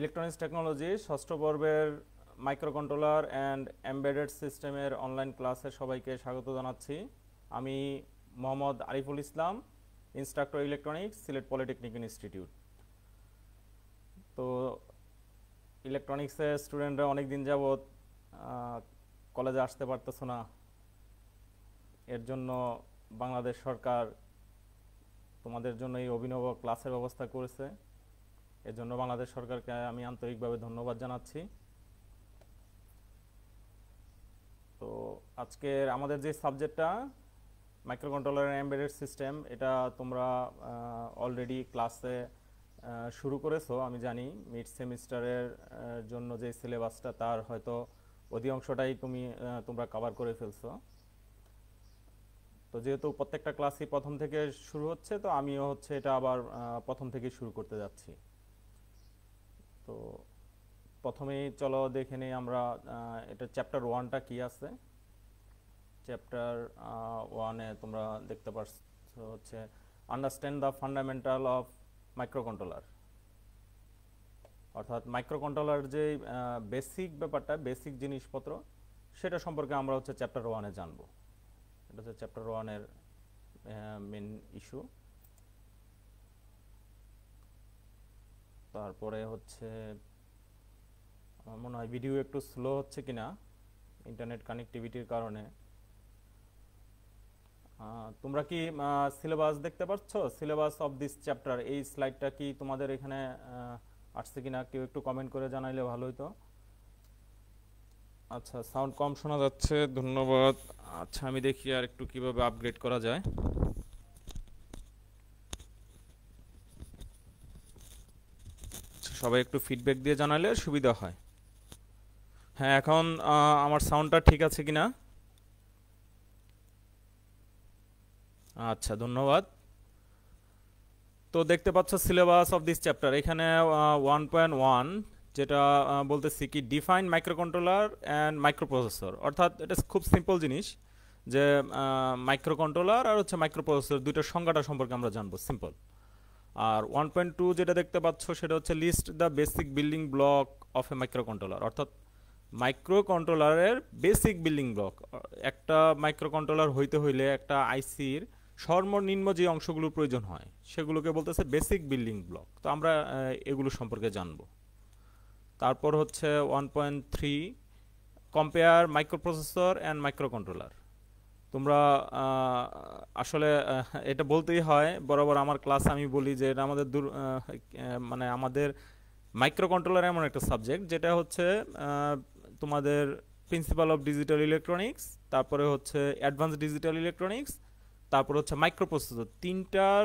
electronics technology ষষ্ঠ পর্বের microcontroller and embedded সিস্টেমের অনলাইন ক্লাসে সবাইকে স্বাগত জানাচ্ছি আমি Mohammad Ariful Islam instructor electronics Sylhet polytechnic institute তো ইলেকট্রনিক্সের স্টুডেন্টরা অনেক দিন যাবৎ কলেজে আসতে পারতেছ না এর জন্য বাংলাদেশ সরকার তোমাদের জন্য এই অভিনব ক্লাসের ব্যবস্থা করেছে এজন্য বাংলাদেশ সরকারকে আমি আন্তরিকভাবে ধন্যবাদ জানাচ্ছি তো আজকের আমাদের যে সাবজেক্টটা মাইক্রোকন্ট্রোলার এমবেডেড সিস্টেম এটা তোমরা অলরেডি ক্লাসে শুরু করেছো আমি জানি মিড সেমিস্টারের জন্য যে সিলেবাসটা তার হয়তো অধিকাংশটাই তুমি তোমরা কভার করে ফেলছো তো যেহেতু প্রত্যেকটা ক্লাসই প্রথম থেকে শুরু হচ্ছে তো আমিও হচ্ছে এটা আবার প্রথম থেকে শুরু করতে যাচ্ছি তো প্রথমেই চলো দেখে নিই আমরা এটা চ্যাপ্টার ওয়ানটা কি আছে চ্যাপ্টার ওয়ানে তোমরা দেখতে পাচ্ছ হচ্ছে understand the fundamental of microcontroller অর্থাৎ মাইক্রোকন্ট্রোলার যে বেসিক ব্যাপারটা বেসিক জিনিসপত্র সেটা সম্পর্কে আমরা হচ্ছে চ্যাপ্টার ওয়ানে জানবো এটা হচ্ছে চ্যাপ্টার ওয়ানের মেন ইস্যু তারপরে হচ্ছে আমার মনে হয় ভিডিও একটু স্লো হচ্ছে কিনা ইন্টারনেট কানেক্টিভিটির কারণে তোমরা কি সিলেবাস দেখতে পাচ্ছ সিলেবাস অফ দিস চ্যাপ্টার এই স্লাইডটা কি তোমাদের এখানে আসছে কিনা কেউ একটু কমেন্ট করে জানাইলে ভালো হইতো আচ্ছা সাউন্ড কম শোনা যাচ্ছে ধন্যবাদ আচ্ছা আমি দেখি আর একটু কিভাবে আপগ্রেড করা যায় সবাই একটু ফিডব্যাক দিয়ে জানালে সুবিধা হয় হ্যাঁ এখন আমার সাউন্ডটা ঠিক আছে কি না আচ্ছা ধন্যবাদ তো দেখতে পাচ্ছ সিলেবাস অফ দিস চ্যাপ্টার এখানে ওয়ান পয়েন্ট ওয়ান যেটা বলতেছি কি ডিফাইন মাইক্রোকন্ট্রোলার অ্যান্ড মাইক্রোপ্রসেসর অর্থাৎ এটা খুব সিম্পল জিনিস যে মাইক্রোকন্ট্রোলার আর হচ্ছে মাইক্রোপ্রসেসর দুইটার সংজ্ঞাটা সম্পর্কে আমরা জানবো সিম্পল আর ওয়ান পয়েন্ট টু যেটা দেখতে পাচ্ছ সেটা হচ্ছে list the basic building block of a micro controller অর্থাৎ মাইক্রো কন্ট্রোলারের বেসিক বিল্ডিং ব্লক একটা মাইক্রো কন্ট্রোলার হইতে হইলে একটা আইসির সর্বনিম্ন যে অংশগুলোর প্রয়োজন হয় সেগুলোকে বলতেছে বেসিক বিল্ডিং ব্লক তো আমরা এগুলো সম্পর্কে জানব তারপর হচ্ছে one point three compare microprocessor and micro controller তোমরা আসলে এটা বলতেই হয় বরাবর আমার ক্লাস আমি বলি যে এটা আমাদের দূর মানে আমাদের মাইক্রো কন্ট্রোলার এমন একটা সাবজেক্ট যেটা হচ্ছে তোমাদের প্রিন্সিপাল অফ ডিজিটাল ইলেকট্রনিক্স তারপরে হচ্ছে অ্যাডভান্স ডিজিটাল ইলেকট্রনিক্স তারপর হচ্ছে প্রস্তুত তিনটার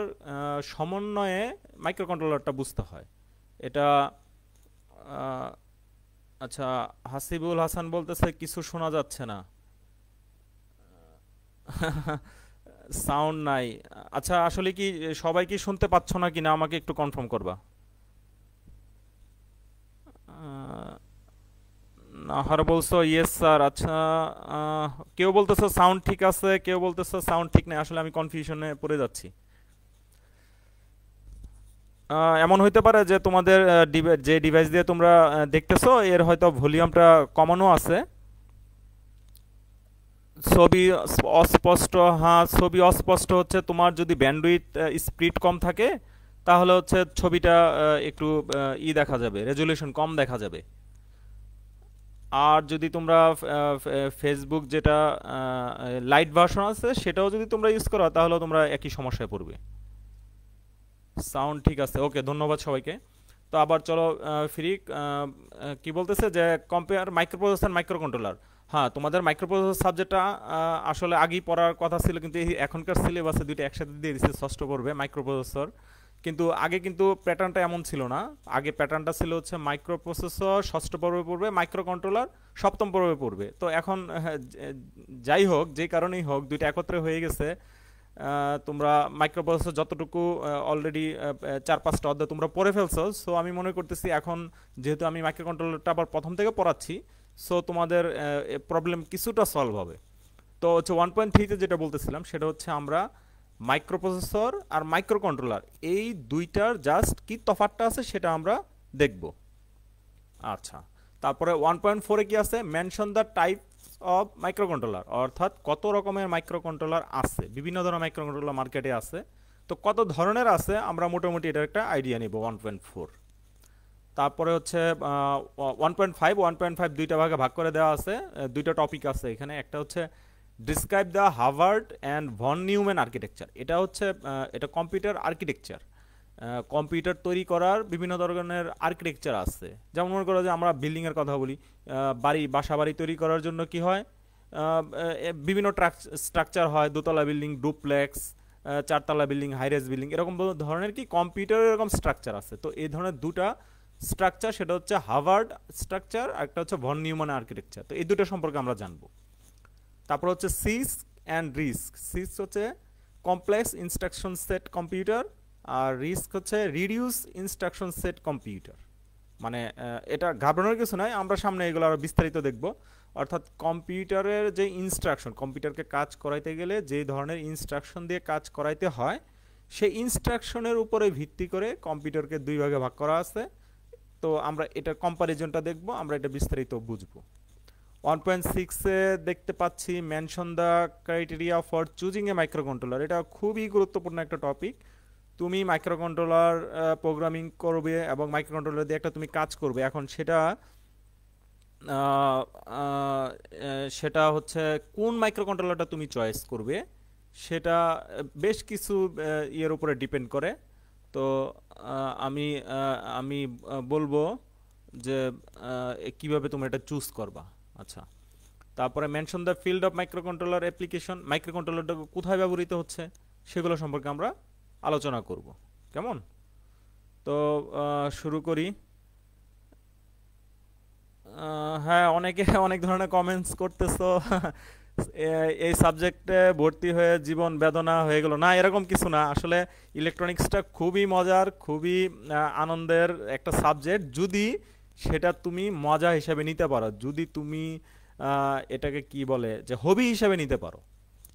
সমন্বয়ে মাইক্রো কন্ট্রোলারটা বুঝতে হয় এটা আচ্ছা হাসিবুল হাসান বলতেছে কিছু শোনা যাচ্ছে না সাউন্ড নাই আচ্ছা আসলে কি সবাই কি শুনতে পাচ্ছ না কিনা আমাকে একটু কনফার্ম করবা নাহার বলছো ইয়েস স্যার আচ্ছা কেউ বলতেছে সাউন্ড ঠিক আছে কেউ বলতেছে সাউন্ড ঠিক নাই আসলে আমি কনফিউশনে পড়ে যাচ্ছি এমন হইতে পারে যে তোমাদের যে ডিভাইস দিয়ে তোমরা দেখতেছো এর হয়তো ভলিউমটা কমানো আছে ছবি অস্পষ্ট হ্যাঁ ছবি অস্পষ্ট হচ্ছে তোমার যদি ব্যান্ডউইথ স্পিড কম থাকে তাহলে হচ্ছে ছবিটা একটু ই দেখা যাবে রেজুলেশন কম দেখা যাবে আর যদি তোমরা ফেসবুক যেটা লাইট ভার্সন আছে সেটাও যদি তোমরা ইউজ করো তাহলে তোমরা একই সমস্যায় পড়বে সাউন্ড ঠিক আছে ওকে ধন্যবাদ সবাইকে তো আবার চলো ফ্রি কি বলতেছে যে compare micro processor micro controller হ্যাঁ তোমাদের মাইক্রোপ্রসেসর সাবজেক্টটা আসলে আগেই পড়ার কথা ছিল কিন্তু এখনকার সিলেবাসে দুইটা একসাথে দিয়ে দিচ্ছে ষষ্ঠ পর্বে মাইক্রোপ্রসেসর কিন্তু আগে কিন্তু প্যাটার্নটা এমন ছিল না আগে প্যাটার্নটা ছিল হচ্ছে মাইক্রোপ্রসেসর ষষ্ঠ পর্বে পড়বে মাইক্রো কন্ট্রোলার সপ্তম পর্বে পড়বে তো এখন হ্যাঁ, যাই হোক যে কারণেই হোক দুইটা একত্রে হয়ে গেছে তোমরা মাইক্রোপ্রসেসর যতটুকু অলরেডি চার পাঁচটা অধ্যায় তোমরা পড়ে ফেলছো সো আমি মনে করতেছি এখন যেহেতু আমি মাইক্রো কন্ট্রোলারটা আবার প্রথম থেকে পড়াচ্ছি সো তোমাদের প্রবলেম কিছুটা সলভ হবে তো হচ্ছে ওয়ান পয়েন্ট থ্রিতে যেটা বলতেছিলাম সেটা হচ্ছে আমরা মাইক্রোপ্রসেসর আর মাইক্রো কন্ট্রোলার এই দুইটার জাস্ট কি তফাতটা আছে সেটা আমরা দেখব আচ্ছা তারপরে ওয়ান পয়েন্ট ফোরে কী আছে mention the type of micro controller অর্থাৎ কত রকমের মাইক্রো কন্ট্রোলার আছে বিভিন্ন ধরনের মাইক্রো কন্ট্রোলার মার্কেটে আছে তো কত ধরনের আছে আমরা মোটামুটি এটার একটা আইডিয়া নিব ওয়ান পয়েন্ট ফোর তারপরে হচ্ছে one point five one point five দুইটা ভাগে ভাগ করে দেওয়া আছে দুইটা টপিক আছে এখানে একটা হচ্ছে describe the Harvard and von Neumann architecture এটা হচ্ছে এটা কম্পিউটার আর্কিটেকচার কম্পিউটার তৈরি করার বিভিন্ন ধরনের আর্কিটেকচার আছে যেমন মনে করো যে আমরা বিল্ডিংয়ের কথা বলি বাড়ি বাসা বাড়ি তৈরি করার জন্য কি হয় বিভিন্ন স্ট্রাকচার হয় দোতলা বিল্ডিং ডুপ্লেক্স চারতলা বিল্ডিং হাইরেজ বিল্ডিং এরকম ধরনের কি কম্পিউটার এরকম স্ট্রাকচার আছে তো এই ধরনের দুটা স্ট্রাকচার সেটা হচ্ছে হাভার্ড স্ট্রাকচার আর একটা হচ্ছে ভন নিউমান আর্কিটেকচার তো এই দুটো সম্পর্কে আমরা জানবো তারপর হচ্ছে সিস অ্যান্ড রিস্ক সিস হচ্ছে কমপ্লেক্স ইনস্ট্রাকশন সেট কম্পিউটার আর রিস্ক হচ্ছে রিডিউস ইনস্ট্রাকশন সেট কম্পিউটার মানে এটা ঘাবড়ানোর কিছু নয় আমরা সামনে এগুলো আরও বিস্তারিত দেখব অর্থাৎ কম্পিউটারের যে ইনস্ট্রাকশন কম্পিউটারকে কাজ করাইতে গেলে যে ধরনের ইনস্ট্রাকশন দিয়ে কাজ করাইতে হয় সেই ইনস্ট্রাকশনের উপরে ভিত্তি করে কম্পিউটারকে দুই ভাগে ভাগ করা আছে তো আমরা এটার কম্প্যারিজনটা দেখব আমরা এটা বিস্তারিত বুঝবো ওয়ান পয়েন্ট সিক্সে দেখতে পাচ্ছি mention the criteria for choosing a microcontroller এটা খুবই গুরুত্বপূর্ণ একটা টপিক তুমি মাইক্রো কন্ট্রোলার প্রোগ্রামিং করবে এবং মাইক্রো কন্ট্রোলার দিয়ে একটা তুমি কাজ করবে এখন সেটা সেটা হচ্ছে কোন মাইক্রো তুমি চয়েস করবে সেটা বেশ কিছু ইয়ের উপরে ডিপেন্ড করে তো আমি আমি বলবো যে কিভাবে তুমি এটা চুজ করবা আচ্ছা তারপরে mention the field of microcontroller application মাইক্রোকন্ট্রোলারটা কোথায় ব্যবহৃত হচ্ছে সেগুলো সম্পর্কে আমরা আলোচনা করব কেমন তো শুরু করি হ্যাঁ অনেকে অনেক ধরনের কমেন্টস করতেছো এই সাবজেক্টে ভর্তি হয়ে জীবন বেদনা হয়ে গেল না এরকম কিছু না আসলে ইলেকট্রনিক্সটা খুবই মজার খুবই আনন্দের একটা সাবজেক্ট যদি সেটা তুমি মজা হিসাবে নিতে পারো যদি তুমি এটাকে কি বলে যে হবি হিসাবে নিতে পারো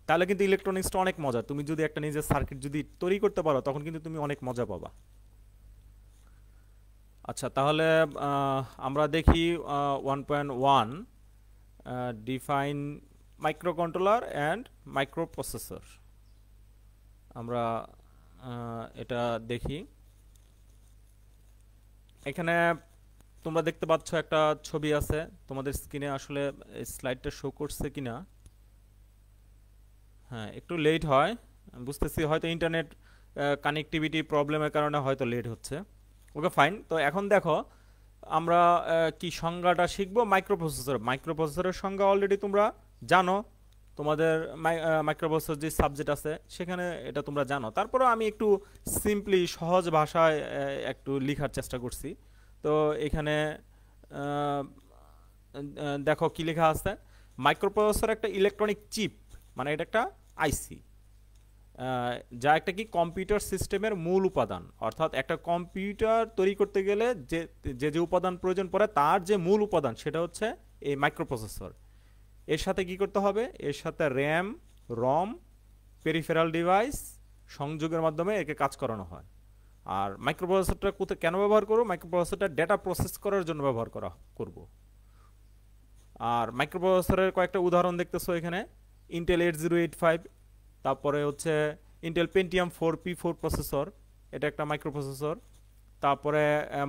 তাহলে কিন্তু ইলেকট্রনিক্সটা অনেক মজা তুমি যদি একটা নিজের সার্কিট যদি তৈরি করতে পারো তখন কিন্তু তুমি অনেক মজা পাবা আচ্ছা তাহলে আমরা দেখি one point one define microcontroller and microprocessor আমরা এটা দেখি এখানে তোমরা দেখতে পাচ্ছ একটা ছবি আছে তোমাদের স্ক্রিনে আসলে স্লাইডটা শো করছে কি না হ্যাঁ একটু লেট হয় বুঝতেছি হয়তো ইন্টারনেট কানেকটিভিটি প্রবলেমের কারণে হয়তো লেট হচ্ছে ওকে ফাইন তো এখন দেখো আমরা কি সংজ্ঞাটা শিখবো মাইক্রোপ্রসেসর মাইক্রোপ্রসেসরের সংজ্ঞা অলরেডি তোমরা জানো তোমাদের মাইক্রোবসের যে সাবজেক্ট আছে সেখানে এটা তোমরা জানো তারপরে আমি একটু সিম্পলি সহজ ভাষায় একটু লেখার চেষ্টা করছি তো এখানে দেখো কি লেখা আছে মাইক্রোপ্রসেসর একটা ইলেকট্রনিক চিপ মানে এটা একটা আইসি যা একটা কি কম্পিউটার সিস্টেমের মূল উপাদান অর্থাৎ একটা কম্পিউটার তৈরি করতে গেলে যে যে যে উপাদান প্রয়োজন পড়ে তার যে মূল উপাদান সেটা হচ্ছে এই মাইক্রোপ্রসেসর এর সাথে কি করতে হবে এর সাথে র্যাম রম পেরিফেরাল ডিভাইস সংযোগের মাধ্যমে একে কাজ করানো হয় আর মাইক্রোপ্রসেসরটা কোথায় কেন ব্যবহার করবো মাইক্রোপ্রসেসরটা ডেটা প্রসেস করার জন্য ব্যবহার করা করব আর মাইক্রোপ্রসেসরের কয়েকটা উদাহরণ দেখতেছো এখানে Intel eight zero eight five তারপরে হচ্ছে Intel Pentium four P four processor এটা একটা মাইক্রোপ্রসেসর তারপরে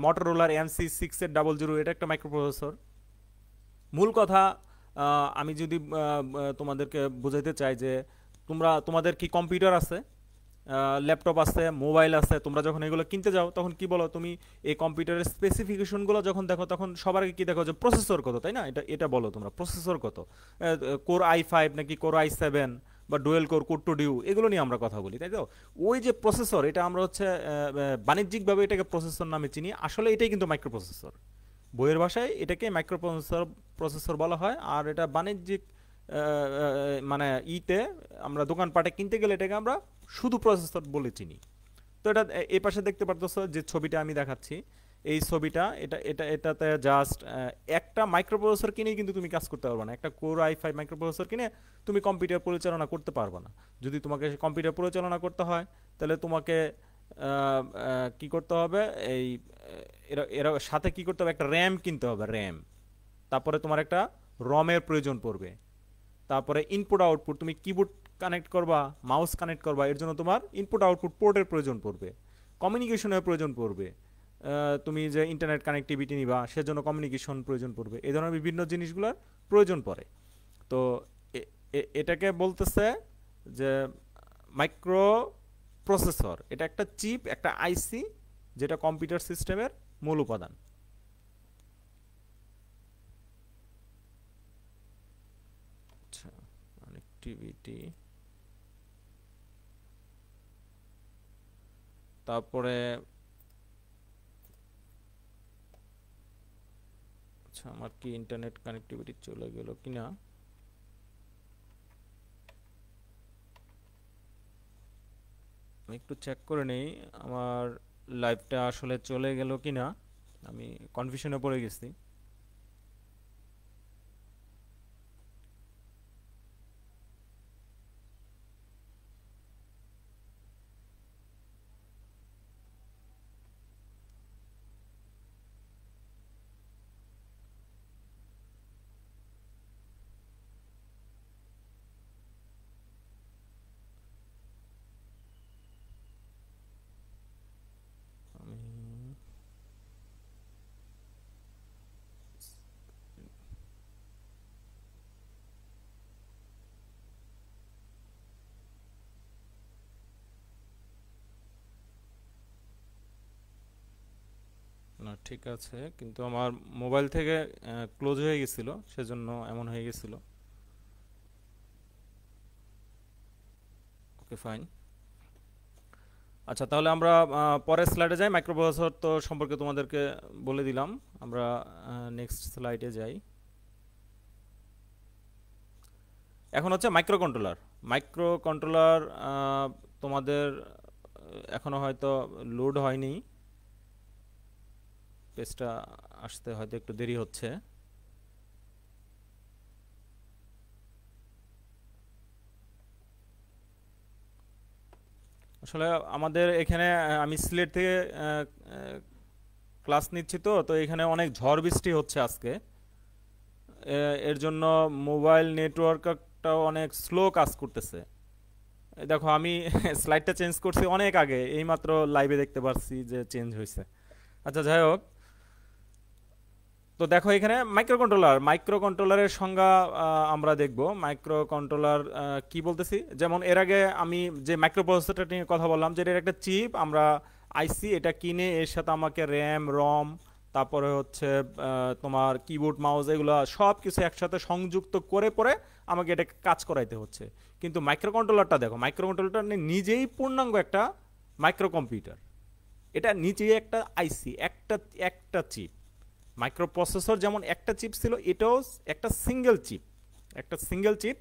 সি সিক্স সিক্সের ডাবল জিরো এটা একটা মাইক্রোপ্রসেসর মূল কথা আমি যদি তোমাদেরকে বোঝাইতে চাই যে তোমরা তোমাদের কি কম্পিউটার আছে ল্যাপটপ আছে মোবাইল আছে তোমরা যখন এগুলো কিনতে যাও তখন কি বলো তুমি এই কম্পিউটারের স্পেসিফিকেশনগুলো যখন দেখো তখন সবার আগে কি দেখো যে প্রসেসর কত তাই না এটা এটা বলো তোমরা প্রসেসর কত কোর আই ফাইভ নাকি কোর আই সেভেন বা dual core core two duo এগুলো নিয়ে আমরা কথা বলি তাই তো ওই যে প্রসেসর এটা আমরা হচ্ছে বাণিজ্যিকভাবে এটাকে প্রসেসর নামে চিনি আসলে এটাই কিন্তু মাইক্রো প্রসেসর বইয়ের ভাষায় এটাকে মাইক্রোপ্রসেসর প্রসেসর বলা হয় আর এটা বাণিজ্যিক মানে ইতে আমরা দোকানপাটে কিনতে গেলে এটাকে আমরা শুধু প্রসেসর বলে চিনি তো এটা এই পাশে দেখতে পারতেছ যে ছবিটা আমি দেখাচ্ছি এই ছবিটা এটা এটা এটাতে জাস্ট একটা মাইক্রোপ্রসেসর কিনেই কিন্তু তুমি কাজ করতে পারবে না একটা কোর আই ফাইভ মাইক্রোপ্রসেসর কিনে তুমি কম্পিউটার পরিচালনা করতে পারবে না যদি তোমাকে কম্পিউটার পরিচালনা করতে হয় তাহলে তোমাকে কি করতে হবে এই এরা সাথে কি করতে হবে একটা র্যাম কিনতে হবে র্যাম তারপরে তোমার একটা রমের প্রয়োজন পড়বে তারপরে ইনপুট আউটপুট তুমি কিবোর্ড কানেক্ট করবা মাউস কানেক্ট করবা এর জন্য তোমার ইনপুট আউটপুট পোর্টের প্রয়োজন পড়বে কমিউনিকেশনের প্রয়োজন পড়বে তুমি যে ইন্টারনেট কানেক্টিভিটি নিবা সেজন্য কমিউনিকেশন প্রয়োজন পড়বে এই ধরনের বিভিন্ন জিনিসগুলোর প্রয়োজন পড়ে তো এটাকে বলতেছে যে মাইক্রো প্রসেসর এটা একটা চিপ একটা আইসি যেটা কম্পিউটার সিস্টেমের মূল উপাদান কানেক্টিভিটি আচ্ছা, তারপরে আচ্ছা আমার কি ইন্টারনেট কানেক্টিভিটি চলে গেল কিনা আমি একটু চেক করে নেই আমার লাইভটা আসলে চলে গেল কি না আমি কনফিউশনে পড়ে গেছি ঠিক আছে কিন্তু আমার মোবাইল থেকে ক্লোজ হয়ে গেছিলো সেজন্য এমন হয়ে গেছিলো ওকে ফাইন আচ্ছা তাহলে আমরা পরের স্লাইডে যাই মাইক্রোপ্রসেসর তো সম্পর্কে তোমাদেরকে বলে দিলাম আমরা নেক্সট স্লাইডে যাই এখন হচ্ছে মাইক্রো কন্ট্রোলার মাইক্রো কন্ট্রোলার তোমাদের এখনও হয়তো লোড হয়নি পেজটা আসতে হয়তো একটু দেরি হচ্ছে আসলে আমাদের এখানে আমি সিলেট থেকে ক্লাস নিচ্ছি তো তো এখানে অনেক ঝড় বৃষ্টি হচ্ছে আজকে এর জন্য মোবাইল নেটওয়ার্কটাও অনেক স্লো কাজ করতেছে দেখো আমি স্লাইডটা চেঞ্জ করছি অনেক আগে এইমাত্র লাইভে দেখতে পারছি যে চেঞ্জ হয়েছে আচ্ছা যাই হোক তো দেখো এখানে মাইক্রো কন্ট্রোলার মাইক্রো কন্ট্রোলারের সংজ্ঞা আমরা দেখব মাইক্রো কন্ট্রোলার কি বলতেছি যেমন এর আগে আমি যে মাইক্রো প্রসেসরটা নিয়ে কথা বললাম যে এর একটা চিপ আমরা আইসি এটা কিনে এর সাথে আমাকে র্যাম রম তারপরে হচ্ছে তোমার কিবোর্ড মাউস এগুলো সব কিছু একসাথে সংযুক্ত করে পরে আমাকে এটাকে কাজ করাইতে হচ্ছে কিন্তু মাইক্রো কন্ট্রোলারটা দেখো মাইক্রো কন্ট্রোলারটা নিজেই পূর্ণাঙ্গ একটা মাইক্রো কম্পিউটার এটা নিজেই একটা আইসি একটা একটা চিপ মাইক্রোপ্রসেসর যেমন একটা চিপ ছিল এটাও একটা সিঙ্গেল চিপ একটা সিঙ্গেল চিপ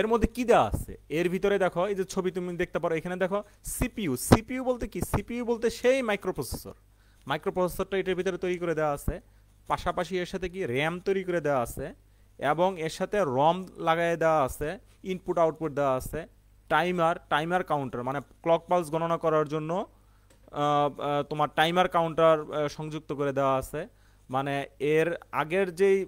এর মধ্যে কী দেওয়া আছে এর ভিতরে দেখো এই যে ছবি তুমি দেখতে পারো এখানে দেখো সিপিইউ সিপিইউ বলতে কি সিপিইউ বলতে সেই মাইক্রোপ্রসেসর মাইক্রোপ্রসেসরটা এটার ভিতরে তৈরি করে দেওয়া আছে পাশাপাশি এর সাথে কি র্যাম তৈরি করে দেওয়া আছে এবং এর সাথে রম লাগাই দেওয়া আছে ইনপুট আউটপুট দেওয়া আছে টাইমার টাইমার কাউন্টার মানে ক্লক পালস গণনা করার জন্য তোমার টাইমার কাউন্টার সংযুক্ত করে দেওয়া আছে মানে এর আগের যেই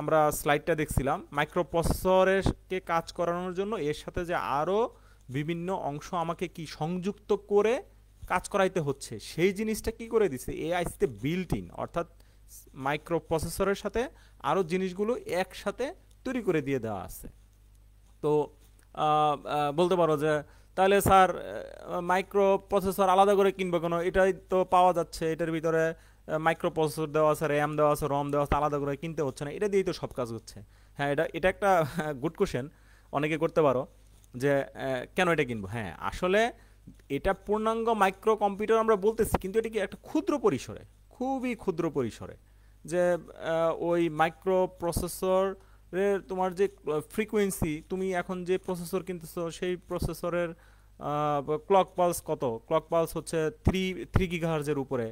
আমরা স্লাইডটা দেখছিলাম মাইক্রোপ্রসেসরকে কাজ করানোর জন্য এর সাথে যে আরও বিভিন্ন অংশ আমাকে কি সংযুক্ত করে কাজ করাইতে হচ্ছে সেই জিনিসটা কি করে দিচ্ছে এআইসিতে বিল্ট ইন অর্থাৎ মাইক্রোপ্রসেসরের সাথে আরও জিনিসগুলো একসাথে তৈরি করে দিয়ে দেওয়া আছে তো বলতে পারো যে তাহলে স্যার মাইক্রো প্রসেসর আলাদা করে কিনবে কোনো এটাই তো পাওয়া যাচ্ছে এটার ভিতরে মাইক্রোপ্রসেসর দেওয়া আছে র্যাম দেওয়া আছে রম দেওয়া আছে আলাদা করে কিনতে হচ্ছে না এটা দিয়েই তো সব কাজ হচ্ছে হ্যাঁ এটা এটা একটা গুড হ্যাঁ, কোশ্চেন অনেকে করতে পারো যে কেন এটা কিনবো হ্যাঁ আসলে এটা পূর্ণাঙ্গ মাইক্রো কম্পিউটার আমরা বলতেছি কিন্তু এটা কি একটা ক্ষুদ্র পরিসরে খুবই ক্ষুদ্র পরিসরে যে ওই মাইক্রো প্রসেসরের তোমার যে ফ্রিকোয়েন্সি তুমি এখন যে প্রসেসর কিনতেছো সেই প্রসেসরের ক্লক পালস কত ক্লক পালস হচ্ছে থ্রি থ্রি গিগাহার্জের উপরে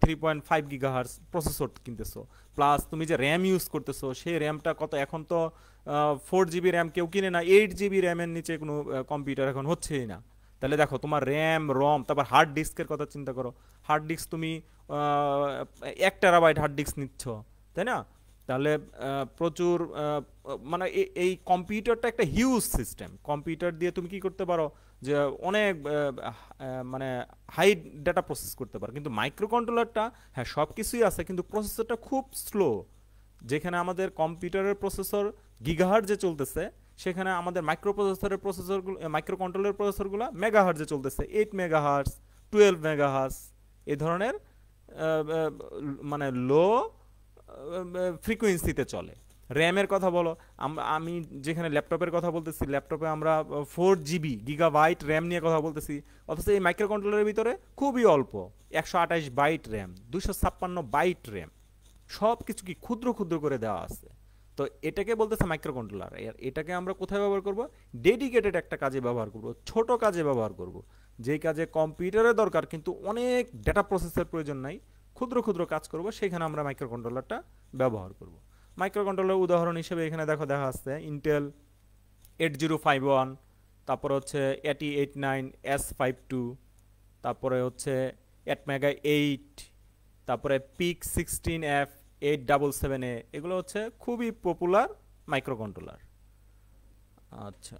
three point five hertz processor কিনতেছো প্লাস তুমি যে র্যাম ইউজ করতেছো সেই র্যামটা কত এখন তো ফোর জিবি র্যাম কেউ কিনে না এইট জিবি র্যামের নিচে কোনো কম্পিউটার এখন হচ্ছেই না তাহলে দেখো তোমার র্যাম রম তারপর হার্ড ডিস্কের কথা চিন্তা করো হার্ড ডিস্ক তুমি এক টেরাবাইট হার্ড ডিস্ক নিচ্ছ তাই না তাহলে প্রচুর মানে এই কম্পিউটারটা একটা হিউজ সিস্টেম কম্পিউটার দিয়ে তুমি কি করতে পারো যে অনেক মানে হাই ডেটা প্রসেস করতে পারে কিন্তু মাইক্রো কন্ট্রোলারটা হ্যাঁ সব কিছুই আছে কিন্তু প্রসেসরটা খুব স্লো যেখানে আমাদের কম্পিউটারের প্রসেসর গিগাহার যে চলতেছে সেখানে আমাদের মাইক্রো প্রসেসরের প্রসেসরগুলো মাইক্রো কন্ট্রোলের প্রসেসরগুলো যে চলতেছে এইট মেগাহার্স টুয়েলভ মেগাহার্স এ ধরনের মানে লো ফ্রিকুয়েন্সিতে চলে র্যামের কথা বলো আমি যেখানে ল্যাপটপের কথা বলতেছি ল্যাপটপে আমরা four GB gigabyte RAM নিয়ে কথা বলতেছি অথচ এই মাইক্রো কন্ট্রোলারের ভিতরে খুবই অল্প একশো আঠাশ বাইট র্যাম দুশো ছাপ্পান্ন বাইট র্যাম সব কিছু কি ক্ষুদ্র ক্ষুদ্র করে দেওয়া আছে তো এটাকে বলতেছে মাইক্রো কন্ট্রোলার এটাকে আমরা কোথায় ব্যবহার করব ডেডিকেটেড একটা কাজে ব্যবহার করব ছোট কাজে ব্যবহার করব যেই কাজে কম্পিউটারের দরকার কিন্তু অনেক ডেটা প্রসেসের প্রয়োজন নাই ক্ষুদ্র ক্ষুদ্র কাজ করব সেখানে আমরা মাইক্রো কন্ট্রোলারটা ব্যবহার করব মাইক্রোকন্ট্রোলের উদাহরণ হিসেবে এখানে দেখো দেখা আছে Intel eight zero five one তারপরে হচ্ছে AT eight nine S five two তারপরে হচ্ছে এট মেগা এইট তারপরে PIC sixteen F eight double seven A এগুলো হচ্ছে খুবই পপুলার মাইক্রো কন্ট্রোলার আচ্ছা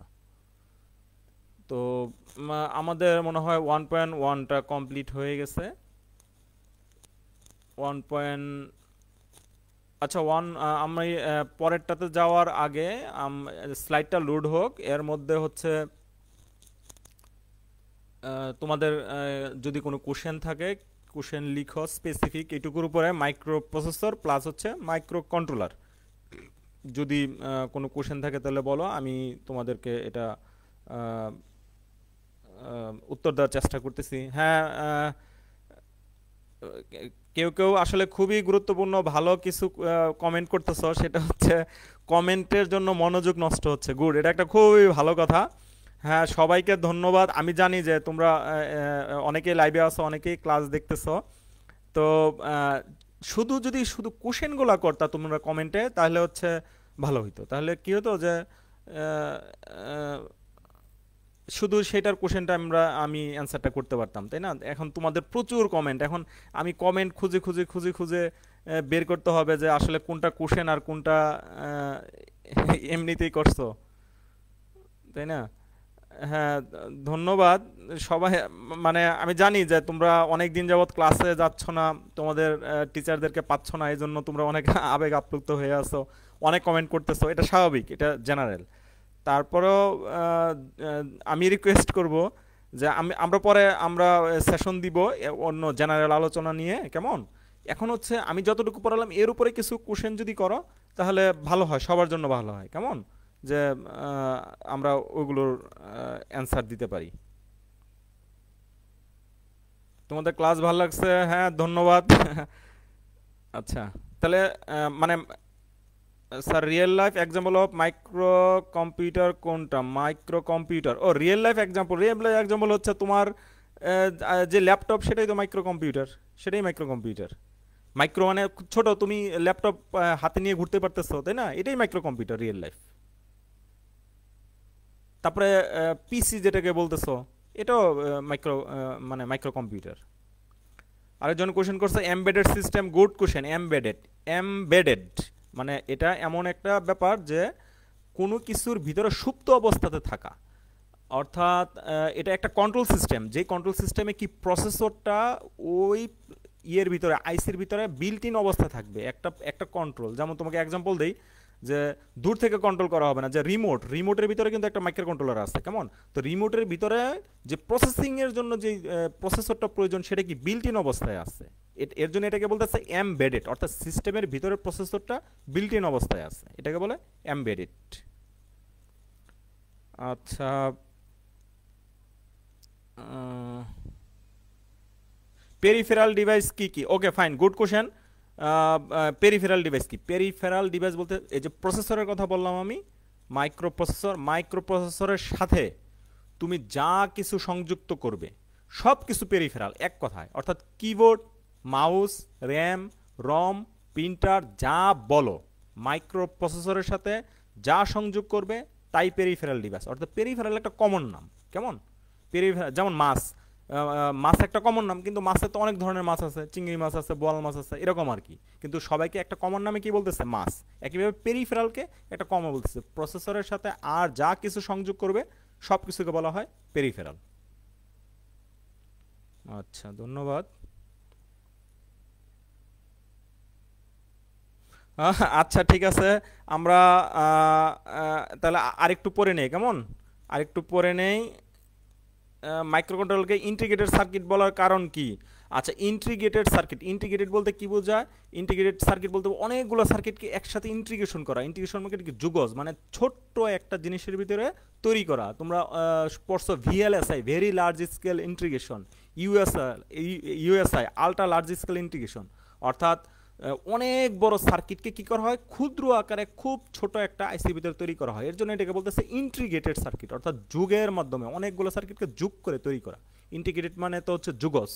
তো আমাদের মনে হয় ওয়ান পয়েন্ট ওয়ানটা কমপ্লিট হয়ে গেছে ওয়ান পয়েন্ট আচ্ছা ওয়ান আমি পরেরটাতে যাওয়ার আগে স্লাইডটা লোড হোক এর মধ্যে হচ্ছে তোমাদের যদি কোনো কোশ্চেন থাকে কোশ্চেন লিখো স্পেসিফিক এটুকুর উপরে মাইক্রো প্রসেসর প্লাস হচ্ছে মাইক্রো কন্ট্রোলার যদি কোনো কোশ্চেন থাকে তাহলে বলো আমি তোমাদেরকে এটা উত্তর দেওয়ার চেষ্টা করতেছি হ্যাঁ কেউ কেউ আসলে খুবই গুরুত্বপূর্ণ ভালো কিছু কমেন্ট করতেছ সেটা হচ্ছে কমেন্টের জন্য মনোযোগ নষ্ট হচ্ছে গুড এটা একটা খুবই ভালো কথা হ্যাঁ সবাইকে ধন্যবাদ আমি জানি যে তোমরা অনেকেই লাইভে আসো অনেকেই ক্লাস দেখতেছ তো শুধু যদি শুধু কোশ্চেনগুলো করতা তোমরা কমেন্টে তাহলে হচ্ছে ভালো হইতো তাহলে কী হতো যে শুধু সেটার কোশ্চেনটা আমরা আমি অ্যান্সারটা করতে পারতাম তাই না এখন তোমাদের প্রচুর কমেন্ট এখন আমি কমেন্ট খুঁজে খুঁজে খুঁজে খুঁজে বের করতে হবে যে আসলে কোনটা কোশ্চেন আর কোনটা এমনিতেই করছো তাই না হ্যাঁ ধন্যবাদ সবাই মানে আমি জানি যে তোমরা অনেক দিন যাবৎ ক্লাসে যাচ্ছ না তোমাদের টিচারদেরকে পাচ্ছ না এই জন্য তোমরা অনেক আবেগ আপ্লুত হয়ে আছো অনেক কমেন্ট করতেছো এটা স্বাভাবিক এটা জেনারেল তারপরেও আমি রিকোয়েস্ট করব যে আমি আমরা পরে আমরা সেশন দিব অন্য জেনারেল আলোচনা নিয়ে কেমন এখন হচ্ছে আমি যতটুকু পড়ালাম এর উপরে কিছু কোশ্চেন যদি করো তাহলে ভালো হয় সবার জন্য ভালো হয় কেমন যে আমরা ওইগুলোর অ্যান্সার দিতে পারি তোমাদের ক্লাস ভালো লাগছে হ্যাঁ ধন্যবাদ আচ্ছা তাহলে মানে sir real life example of micro computer কোনটা মাইক্রো কম্পিউটার ও real life example real life example হচ্ছে তোমার যে ল্যাপটপ সেটাই তো মাইক্রো কম্পিউটার সেটাই মাইক্রো কম্পিউটার মাইক্রো মানে ছোট তুমি ল্যাপটপ হাতে নিয়ে ঘুরতে পারতেছো তাই না এটাই মাইক্রো কম্পিউটার রিয়েল লাইফ তারপরে পিসি যেটাকে বলতেছো এটাও মাইক্রো মানে মাইক্রো কম্পিউটার আরেকজন কোশ্চেন করছে embedded system good question embedded embedded মানে এটা এমন একটা ব্যাপার যে কোনো কিছুর ভিতরে সুপ্ত অবস্থাতে থাকা অর্থাৎ এটা একটা কন্ট্রোল সিস্টেম যে কন্ট্রোল সিস্টেমে কি প্রসেসরটা ওই ইয়ের ভিতরে আইসির ভিতরে বিল্ট ইন অবস্থা থাকবে একটা একটা কন্ট্রোল যেমন তোমাকে এক্সাম্পল দেই যে দূর থেকে কন্ট্রোল করা হবে না যে রিমোট রিমোটের ভিতরে কিন্তু একটা মাইক্রো কন্ট্রোলার আছে কেমন তো রিমোটের ভিতরে যে প্রসেসিংয়ের জন্য যে প্রসেসরটা প্রয়োজন সেটা কি বিল্ট ইন অবস্থায় আছে এর জন্য এটাকে বলতেছে এমবেডেড অর্থাৎ সিস্টেমের ভিতরে প্রসেসরটা বিল্ট ইন অবস্থায় আছে এটাকে বলে এমবেডেড আচ্ছা পেরিফেরাল ডিভাইস কি কি okay fine good question peripheral device কি পেরিফেরাল ডিভাইস বলতে এই যে প্রসেসরের কথা বললাম আমি মাইক্রো প্রসেসর মাইক্রো প্রসেসরের সাথে তুমি যা কিছু সংযুক্ত করবে সব কিছু পেরিফেরাল এক কথায় অর্থাৎ keyboard mouse RAM ROM printer যা বলো মাইক্রো প্রসেসরের সাথে যা সংযোগ করবে তাই পেরিফেরাল ডিভাইস অর্থাৎ পেরিফেরাল একটা কমন নাম কেমন পেরিফেরাল যেমন মাছ মাছ একটা কমন নাম কিন্তু মাছের তো অনেক ধরনের মাছ আছে চিংড়ি মাছ আছে বোয়াল মাছ আছে এরকম আর কি কিন্তু সবাইকে একটা কমন নামে কি বলতেছে মাছ একইভাবে পেরিফেরালকে একটা কমন বলতেছে প্রসেসরের সাথে আর যা কিছু সংযোগ করবে সব কিছুকে বলা হয় পেরিফেরাল আচ্ছা ধন্যবাদ আচ্ছা ঠিক আছে আমরা তাহলে আরেকটু পরে নেই কেমন আরেকটু পরে নেই মাইক্রোকন্ট্রোলকে ইন্টিগ্রেটেড সার্কিট বলার কারণ কি আচ্ছা ইন্টিগ্রেটেড সার্কিট ইন্টিগ্রেটেড বলতে কি বোঝায় ইন্টিগ্রেটেড সার্কিট বলতে অনেকগুলো সার্কিটকে একসাথে ইন্টিগ্রেশন করা ইন্টিগ্রেশন মানে কি যুগজ মানে ছোট্ট একটা জিনিসের ভিতরে তৈরি করা তোমরা স্পর্শ VLSI very large scale integration USI USI ultra large scale integration অর্থাৎ অনেক বড় সার্কিটকে কী করা হয় ক্ষুদ্র আকারে খুব ছোট একটা আইসি ভিতরে তৈরি করা হয় এর জন্য এটাকে বলতেছে ইন্ট্রিগেটেড সার্কিট অর্থাৎ যুগের মাধ্যমে অনেকগুলো সার্কিটকে যুগ করে তৈরি করা ইন্টিগ্রেটেড মানে তো হচ্ছে যুগস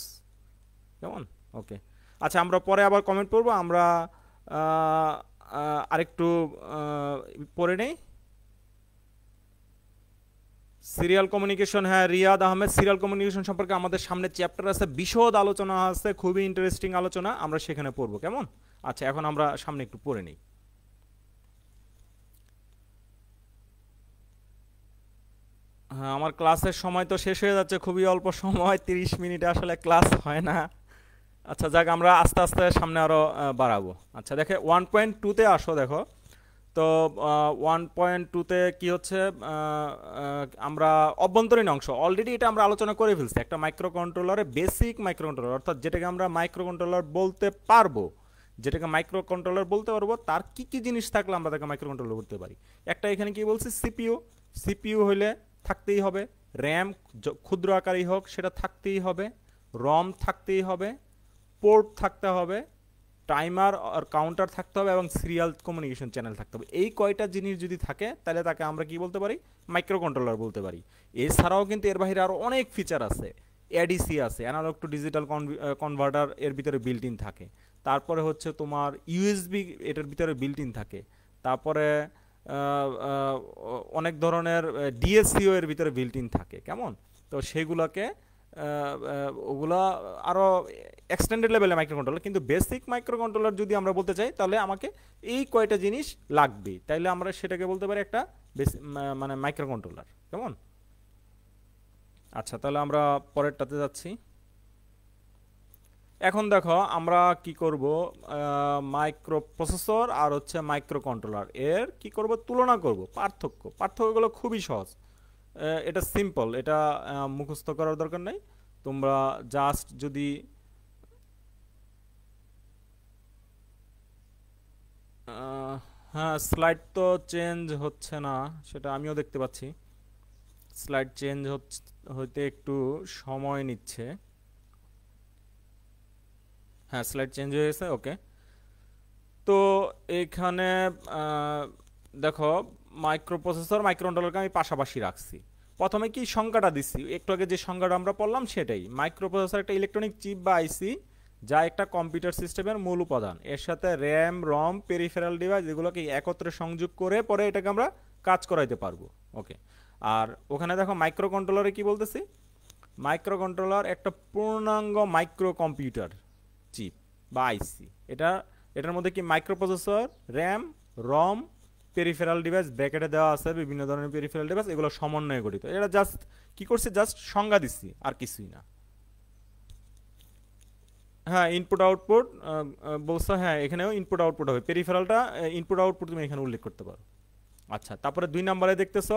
কেমন ওকে আচ্ছা আমরা পরে আবার কমেন্ট করবো আমরা আরেকটু পরে নেই সিরিয়াল কমিউনিকেশন হ্যাঁ রিয়াদ আহমেদ সিরিয়াল কমিউনিকেশন সম্পর্কে আমাদের সামনে চ্যাপ্টার আছে বিশদ আলোচনা আছে খুবই ইন্টারেস্টিং আলোচনা আমরা সেখানে পড়ব কেমন আচ্ছা এখন আমরা সামনে একটু পড়ে নিই হ্যাঁ আমার ক্লাসের সময় তো শেষ হয়ে যাচ্ছে খুবই অল্প সময় তিরিশ মিনিটে আসলে ক্লাস হয় না আচ্ছা যাক আমরা আস্তে আস্তে সামনে আরও বাড়াবো আচ্ছা দেখে ওয়ান পয়েন্ট টুতে আসো দেখো তো ওয়ান পয়েন্ট টুতে কী হচ্ছে আমরা অভ্যন্তরীণ অংশ অলরেডি এটা আমরা আলোচনা করে ফেলছি একটা মাইক্রো কন্ট্রোলারে বেসিক মাইক্রো কন্ট্রোলার অর্থাৎ যেটাকে আমরা মাইক্রো কন্ট্রোলার বলতে পারবো যেটাকে মাইক্রো কন্ট্রোলার বলতে পারবো তার কি কি জিনিস থাকলে আমরা তাকে মাইক্রো কন্ট্রোলার বলতে পারি একটা এখানে কি বলছি সিপিও সিপিইউ হইলে থাকতেই হবে র্যাম ক্ষুদ্র আকারই হোক সেটা থাকতেই হবে রম থাকতেই হবে পোর্ট থাকতে হবে টাইমার আর কাউন্টার থাকতে হবে এবং সিরিয়াল কমিউনিকেশন চ্যানেল থাকতে হবে এই কয়টা জিনিস যদি থাকে তাহলে তাকে আমরা কি বলতে পারি মাইক্রো কন্ট্রোলার বলতে পারি এছাড়াও কিন্তু এর বাইরে আরও অনেক ফিচার আছে এডিসি আছে অ্যানালগ টু ডিজিটাল কনভার্টার এর ভিতরে বিল্ট ইন থাকে তারপরে হচ্ছে তোমার ইউএসবি এটার ভিতরে বিল্ট ইন থাকে তারপরে অনেক ধরনের ডিএসসিও এর ভিতরে বিল্ট ইন থাকে কেমন তো সেগুলোকে ওগুলা আরও এক্সটেন্ডেড লেভেলের মাইক্রো কন্ট্রোলার কিন্তু বেসিক মাইক্রো কন্ট্রোলার যদি আমরা বলতে চাই তাহলে আমাকে এই কয়টা জিনিস লাগবে তাইলে আমরা সেটাকে বলতে পারি একটা মানে মাইক্রো কন্ট্রোলার কেমন আচ্ছা তাহলে আমরা পরেরটাতে যাচ্ছি এখন দেখো আমরা কি করব মাইক্রো প্রসেসর আর হচ্ছে মাইক্রো কন্ট্রোলার এর কি করব তুলনা করব পার্থক্য পার্থক্যগুলো খুবই সহজ এটা সিম্পল এটা মুখস্থ করার দরকার নেই তোমরা জাস্ট যদি হ্যাঁ স্লাইড তো চেঞ্জ হচ্ছে না সেটা আমিও দেখতে পাচ্ছি স্লাইড চেঞ্জ হইতে একটু সময় নিচ্ছে হ্যাঁ স্লাইড চেঞ্জ হয়ে গেছে ওকে তো এখানে দেখো মাইক্রোপ্রসেসর মাইক্রোকন্ট্রোলারকে আমি পাশাপাশি রাখছি প্রথমে কি সংখ্যাটা দিচ্ছি একটু আগে যে সংখ্যাটা আমরা পড়লাম সেটাই মাইক্রোপ্রসেসর একটা ইলেকট্রনিক চিপ বা আইসি যা একটা কম্পিউটার সিস্টেমের মূল উপাদান এর সাথে র্যাম রম পেরিফেরাল ডিভাইস এগুলোকে একত্রে সংযোগ করে পরে এটাকে আমরা কাজ করাইতে পারবো ওকে আর ওখানে দেখো মাইক্রো কন্ট্রোলারে কি বলতেছি মাইক্রো কন্ট্রোলার একটা পূর্ণাঙ্গ মাইক্রো কম্পিউটার চিপ বা আইসি এটা এটার মধ্যে কি microprocessor RAM ROM peripheral device ব্র্যাকেটে দেওয়া আছে বিভিন্ন ধরনের পেরিফেরাল ডিভাইস এগুলো সমন্বয়ে গঠিত এটা জাস্ট কি করছে জাস্ট সংজ্ঞা দিচ্ছি আর কিছুই না হ্যাঁ ইনপুট আউটপুট বলছো হ্যাঁ এখানেও ইনপুট আউটপুট হবে পেরিফেরালটা ইনপুট আউটপুট তুমি এখানে উল্লেখ করতে পারো আচ্ছা তারপরে দুই নম্বরে দেখতেছ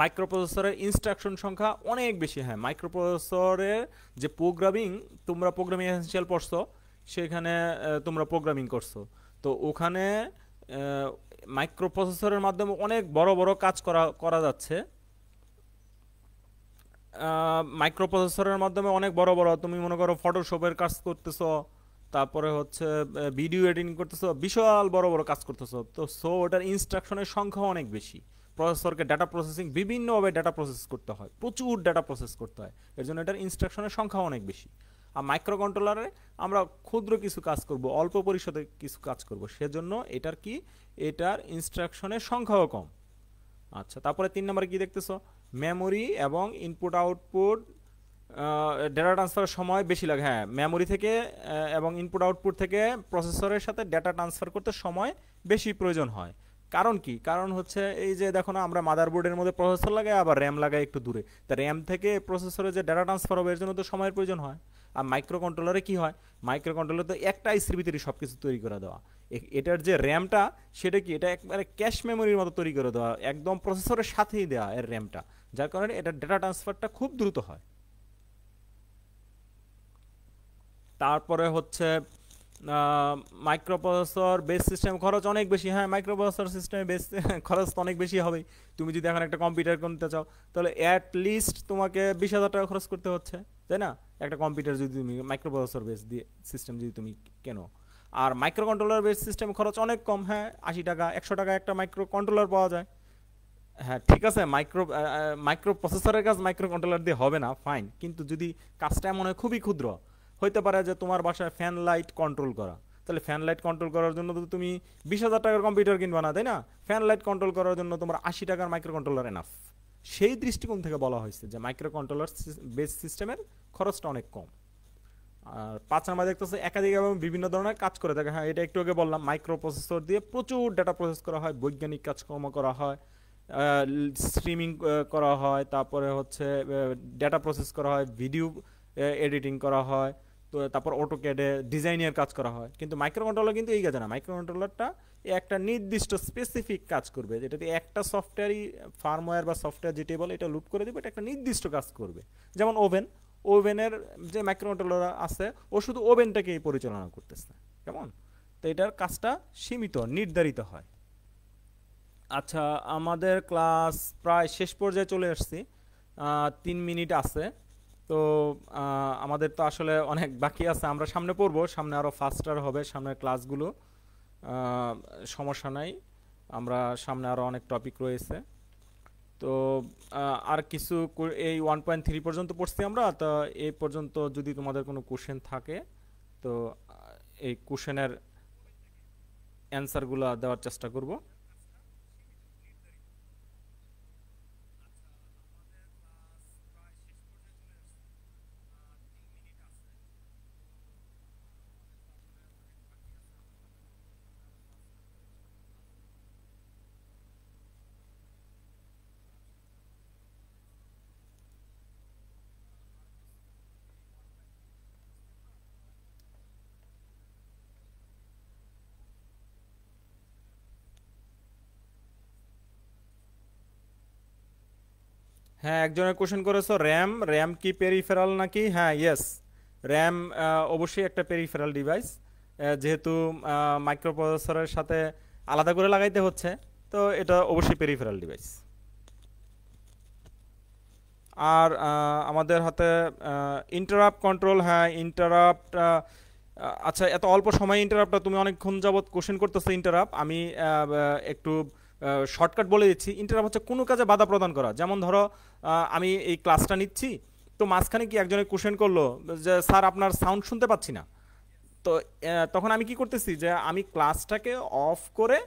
মাইক্রোপ্রসেসরের ইনস্ট্রাকশন সংখ্যা অনেক বেশি হ্যাঁ মাইক্রোপ্রসেসরের যে প্রোগ্রামিং তোমরা প্রোগ্রামিং এসেন্সিয়াল পড়ছো সেখানে তোমরা প্রোগ্রামিং করছো তো ওখানে মাইক্রোপ্রসেসরের মাধ্যমে অনেক বড় বড় কাজ করা করা যাচ্ছে মাইক্রোপ্রসেসরের মাধ্যমে অনেক বড় বড় তুমি মনে করো ফটোশপের কাজ করতেছো তারপরে হচ্ছে ভিডিও এডিটিং করতেছো বিশাল বড় বড় কাজ করতেছো তো সো ওটার ইনস্ট্রাকশনের সংখ্যা অনেক বেশি প্রসেসরকে ডাটা প্রসেসিং বিভিন্নভাবে ডাটা প্রসেস করতে হয় প্রচুর ডাটা প্রসেস করতে হয় এর জন্য এটার ইনস্ট্রাকশনের সংখ্যা অনেক বেশি আর মাইক্রো কন্ট্রোলারে আমরা ক্ষুদ্র কিছু কাজ করব অল্প পরিষদে কিছু কাজ করব সেজন্য এটার কি এটার ইনস্ট্রাকশনের সংখ্যাও কম আচ্ছা তারপরে তিন নম্বরে কি দেখতেছো মেমোরি এবং ইনপুট আউটপুট ডেটা ট্রান্সফারের সময় বেশি লাগে হ্যাঁ মেমোরি থেকে এবং ইনপুট আউটপুট থেকে প্রসেসরের সাথে ডেটা ট্রান্সফার করতে সময় বেশি প্রয়োজন হয় কারণ কি কারণ হচ্ছে এই যে দেখো না আমরা মাদারবোর্ডের মধ্যে প্রসেসর লাগাই আবার র্যাম লাগাই একটু দূরে তা র্যাম থেকে প্রসেসরে যে ডেটা ট্রান্সফার হবে এর জন্য তো সময়ের প্রয়োজন হয় আর মাইক্রো কন্ট্রোলারে কী হয় মাইক্রো কন্ট্রোলার তো একটা আইসির ভিতরে সব কিছু তৈরি করে দেওয়া এটার যে র্যামটা সেটা কি এটা একবারে ক্যাশ মেমোরির মতো তৈরি করে দেওয়া একদম প্রসেসরের সাথেই দেওয়া এর র্যামটা যার কারণে এটার ডেটা ট্রান্সফারটা খুব দ্রুত হয় তারপরে হচ্ছে মাইক্রোপ্রসেসর বেস সিস্টেম খরচ অনেক বেশি হ্যাঁ মাইক্রোপ্রসেসর সিস্টেমে বেস খরচ তো অনেক বেশি হবেই তুমি যদি এখন একটা কম্পিউটার কিনতে চাও তাহলে অ্যাট লিস্ট তোমাকে বিশ হাজার টাকা খরচ করতে হচ্ছে তাই না একটা কম্পিউটার যদি তুমি মাইক্রোপ্রসেসর বেস দিয়ে সিস্টেম যদি তুমি কেনো আর মাইক্রো কন্ট্রোলার বেস সিস্টেম খরচ অনেক কম হ্যাঁ আশি টাকা একশো টাকা একটা মাইক্রো কন্ট্রোলার পাওয়া যায় হ্যাঁ ঠিক আছে মাইক্রো মাইক্রো প্রসেসরের কাজ মাইক্রো কন্ট্রোলার দিয়ে হবে না ফাইন কিন্তু যদি কাজটা এমন হয় খুবই ক্ষুদ্র হইতে পারে যে তোমার বাসায় ফ্যান লাইট কন্ট্রোল করা তাহলে ফ্যান লাইট কন্ট্রোল করার জন্য তো তুমি বিশ হাজার টাকার কম্পিউটার কিনবা না তাই না ফ্যান লাইট কন্ট্রোল করার জন্য তোমার আশি টাকার মাইক্রো কন্ট্রোলার এনাফ সেই দৃষ্টিকোণ থেকে বলা হয়েছে যে মাইক্রো কন্ট্রোলার বেস সিস্টেমের খরচটা অনেক কম আর পাঁচ নাম্বার দেখতেছে একাধিক এবং বিভিন্ন ধরনের কাজ করে থাকে হ্যাঁ এটা একটু আগে বললাম মাইক্রো প্রসেসর দিয়ে প্রচুর ডাটা প্রসেস করা হয় বৈজ্ঞানিক কাজকর্ম করা হয় স্ট্রিমিং করা হয় তারপরে হচ্ছে ডেটা প্রসেস করা হয় ভিডিও এডিটিং করা হয় তো তারপর অটোক্যাডে ডিজাইনের কাজ করা হয় কিন্তু মাইক্রো কন্ট্রোলার কিন্তু এই কাজে না মাইক্রো কন্ট্রোলারটা একটা নির্দিষ্ট স্পেসিফিক কাজ করবে যেটা দিয়ে একটা সফটওয়্যারই ফার্মওয়্যার বা সফটওয়্যার যেটি বলে এটা লুট করে দেবে এটা একটা নির্দিষ্ট কাজ করবে যেমন ওভেন ওভেনের যে মাইক্রোকন্ট্রোলার আছে ও শুধু ওভেনটাকেই পরিচালনা করতেছে কেমন তো এটার কাজটা সীমিত নির্ধারিত হয় আচ্ছা আমাদের ক্লাস প্রায় শেষ পর্যায়ে চলে আসছি তিন মিনিট আছে তো আমাদের তো আসলে অনেক বাকি আছে আমরা সামনে পড়বো সামনে আরও ফাস্টার হবে সামনের ক্লাসগুলো সমস্যা নাই আমরা সামনে আরও অনেক টপিক রয়েছে তো আর কিছু এই ওয়ান পয়েন্ট থ্রি পর্যন্ত পড়ছি আমরা তো এই পর্যন্ত যদি তোমাদের কোনো কোশ্চেন থাকে তো এই কোশ্চেনের অ্যান্সারগুলো দেওয়ার চেষ্টা করবো হ্যাঁ একজনের কোশ্চেন করেছো র্যাম র্যাম কি পেরিফেরাল নাকি হ্যাঁ ইয়েস র্যাম অবশ্যই একটা পেরিফেরাল ডিভাইস যেহেতু মাইক্রোপ্রসেসরের সাথে আলাদা করে লাগাইতে হচ্ছে তো এটা অবশ্যই পেরিফেরাল ডিভাইস আর আমাদের হাতে ইন্টারাপ্ট কন্ট্রোল হ্যাঁ ইন্টারাপ্ট আচ্ছা এত অল্প সময় ইন্টারাপ্টটা তুমি অনেকক্ষণ যাবৎ কোশ্চেন করতেছো ইন্টারাপ আমি একটু শর্টকাট বলে দিচ্ছি ইন্টারাপ হচ্ছে কোনো কাজে বাধা প্রদান করা যেমন ধরো আমি এই ক্লাসটা নিচ্ছি তো মাঝখানে কি একজনে কোশ্চেন করলো যে স্যার আপনার সাউন্ড শুনতে পাচ্ছি না তো তখন আমি কি করতেছি যে আমি ক্লাসটাকে অফ করে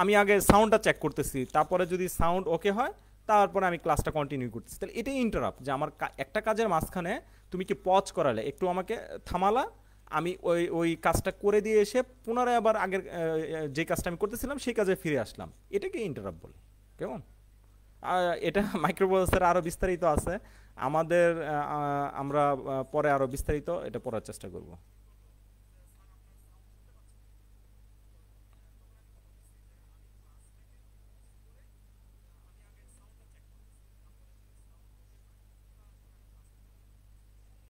আমি আগে সাউন্ডটা চেক করতেছি তারপরে যদি সাউন্ড ওকে হয় তারপরে আমি ক্লাসটা কন্টিনিউ করতেছি তাহলে এটাই ইন্টারাপ যে আমার একটা কাজের মাঝখানে তুমি কি পজ করালে একটু আমাকে থামালা আমি ওই ওই কাজটা করে দিয়ে এসে পুনরায় আবার আগের যে কাজটা আমি করতেছিলাম সেই কাজে ফিরে আসলাম এটাকে ইন্টারাপ বলে কেমন এটা মাইক্রোপ্রসেসর আরও বিস্তারিত আছে আমাদের আমরা পরে আরও বিস্তারিত এটা পড়ার চেষ্টা করব